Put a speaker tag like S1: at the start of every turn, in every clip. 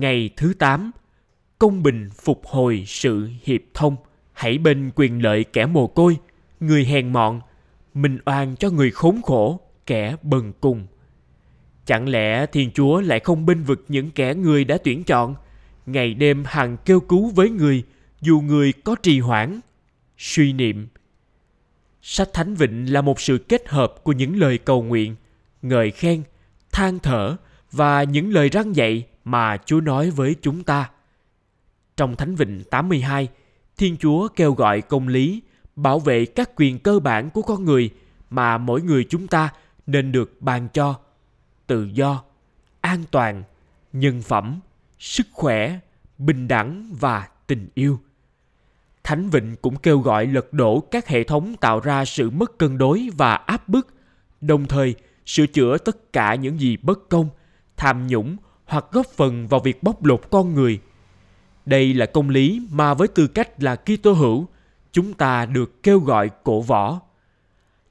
S1: Ngày thứ 8, công bình phục hồi sự hiệp thông, hãy bên quyền lợi kẻ mồ côi, người hèn mọn, mình oan cho người khốn khổ, kẻ bần cùng. Chẳng lẽ Thiên Chúa lại không binh vực những kẻ người đã tuyển chọn, ngày đêm hằng kêu cứu với người, dù người có trì hoãn, suy niệm. Sách Thánh Vịnh là một sự kết hợp của những lời cầu nguyện, ngợi khen, than thở và những lời răng dạy mà Chúa nói với chúng ta. Trong Thánh Vịnh 82, Thiên Chúa kêu gọi công lý bảo vệ các quyền cơ bản của con người mà mỗi người chúng ta nên được ban cho tự do an toàn nhân phẩm sức khỏe bình đẳng và tình yêu thánh vịnh cũng kêu gọi lật đổ các hệ thống tạo ra sự mất cân đối và áp bức đồng thời sửa chữa tất cả những gì bất công tham nhũng hoặc góp phần vào việc bóc lột con người. Đây là công lý mà với tư cách là Kitô hữu, chúng ta được kêu gọi cổ võ.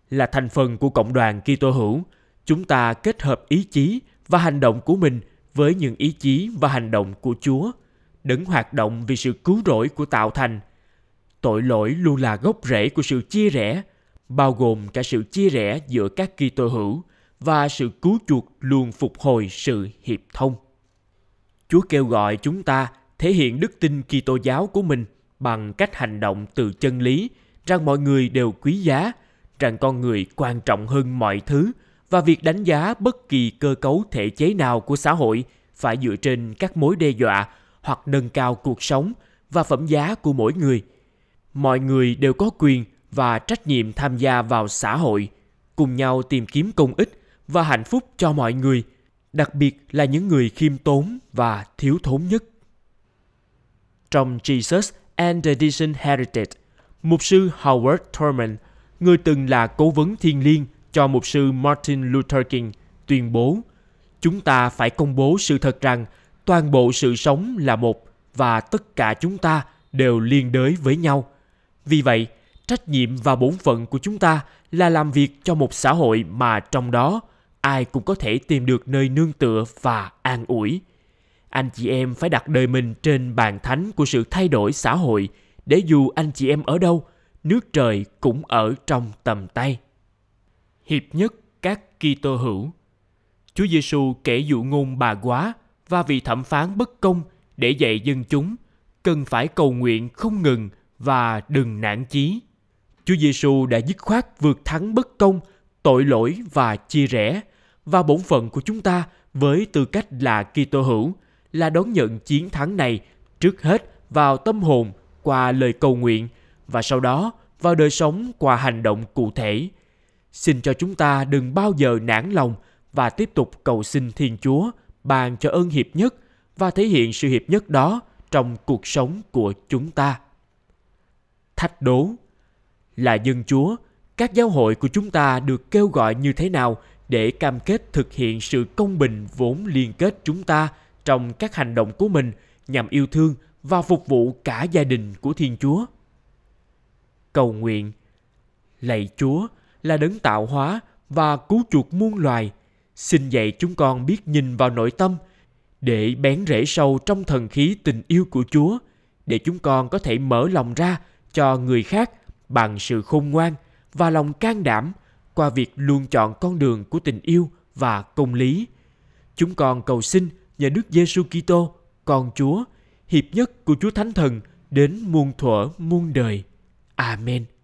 S1: Là thành phần của cộng đoàn Kitô hữu, chúng ta kết hợp ý chí và hành động của mình với những ý chí và hành động của Chúa, đứng hoạt động vì sự cứu rỗi của tạo thành. Tội lỗi luôn là gốc rễ của sự chia rẽ, bao gồm cả sự chia rẽ giữa các Kitô hữu và sự cứu chuộc luôn phục hồi sự hiệp thông. Chúa kêu gọi chúng ta thể hiện đức tin Kitô giáo của mình bằng cách hành động từ chân lý rằng mọi người đều quý giá, rằng con người quan trọng hơn mọi thứ và việc đánh giá bất kỳ cơ cấu thể chế nào của xã hội phải dựa trên các mối đe dọa hoặc nâng cao cuộc sống và phẩm giá của mỗi người. Mọi người đều có quyền và trách nhiệm tham gia vào xã hội, cùng nhau tìm kiếm công ích và hạnh phúc cho mọi người – đặc biệt là những người khiêm tốn và thiếu thốn nhất. Trong Jesus and the Decent Heritage, mục sư Howard Thurman, người từng là cố vấn thiên liêng cho mục sư Martin Luther King, tuyên bố chúng ta phải công bố sự thật rằng toàn bộ sự sống là một và tất cả chúng ta đều liên đới với nhau. Vì vậy, trách nhiệm và bổn phận của chúng ta là làm việc cho một xã hội mà trong đó – ai cũng có thể tìm được nơi nương tựa và an ủi. Anh chị em phải đặt đời mình trên bàn thánh của sự thay đổi xã hội để dù anh chị em ở đâu, nước trời cũng ở trong tầm tay. Hiệp nhất các Kitô hữu. Chúa Giêsu kể dụ ngôn bà quá và vì thẩm phán bất công để dạy dân chúng cần phải cầu nguyện không ngừng và đừng nản chí. Chúa Giêsu đã dứt khoát vượt thắng bất công, tội lỗi và chia rẽ và bổn phận của chúng ta với tư cách là Kitô hữu là đón nhận chiến thắng này trước hết vào tâm hồn qua lời cầu nguyện và sau đó vào đời sống qua hành động cụ thể. Xin cho chúng ta đừng bao giờ nản lòng và tiếp tục cầu xin Thiên Chúa ban cho ơn hiệp nhất và thể hiện sự hiệp nhất đó trong cuộc sống của chúng ta. Thách đố Là dân Chúa, các giáo hội của chúng ta được kêu gọi như thế nào để cam kết thực hiện sự công bình vốn liên kết chúng ta trong các hành động của mình nhằm yêu thương và phục vụ cả gia đình của Thiên Chúa. Cầu nguyện Lạy Chúa là đấng tạo hóa và cứu chuộc muôn loài, xin dạy chúng con biết nhìn vào nội tâm để bén rễ sâu trong thần khí tình yêu của Chúa để chúng con có thể mở lòng ra cho người khác bằng sự khôn ngoan và lòng can đảm qua việc luôn chọn con đường của tình yêu và công lý. Chúng con cầu xin nhờ Đức Giêsu Kitô, con Chúa, hiệp nhất của Chúa Thánh Thần đến muôn thuở muôn đời. Amen.